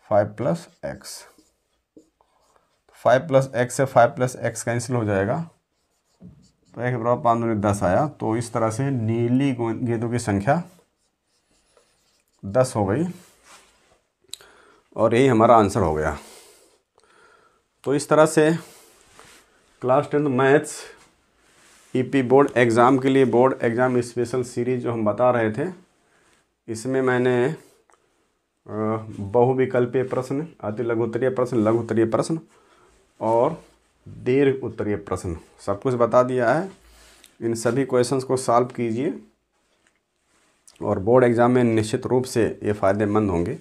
five plus X five plus X है फाइव प्लस एक्स कैंसिल हो जाएगा तो एक बराबर पाँच दूनी दस आया तो इस तरह से नीली गेंदों की संख्या दस हो गई और यही हमारा आंसर हो गया तो इस तरह से क्लास टेंथ मैथ्स ईपी e बोर्ड एग्ज़ाम के लिए बोर्ड एग्ज़ाम स्पेशल सीरीज जो हम बता रहे थे इसमें मैंने बहुविकल्पीय प्रश्न अति लघुत्तरीय प्रश्न उत्तरीय प्रश्न और देर उत्तरीय प्रश्न सब कुछ बता दिया है इन सभी क्वेश्चंस को सॉल्व कीजिए और बोर्ड एग्ज़ाम में निश्चित रूप से ये फ़ायदेमंद होंगे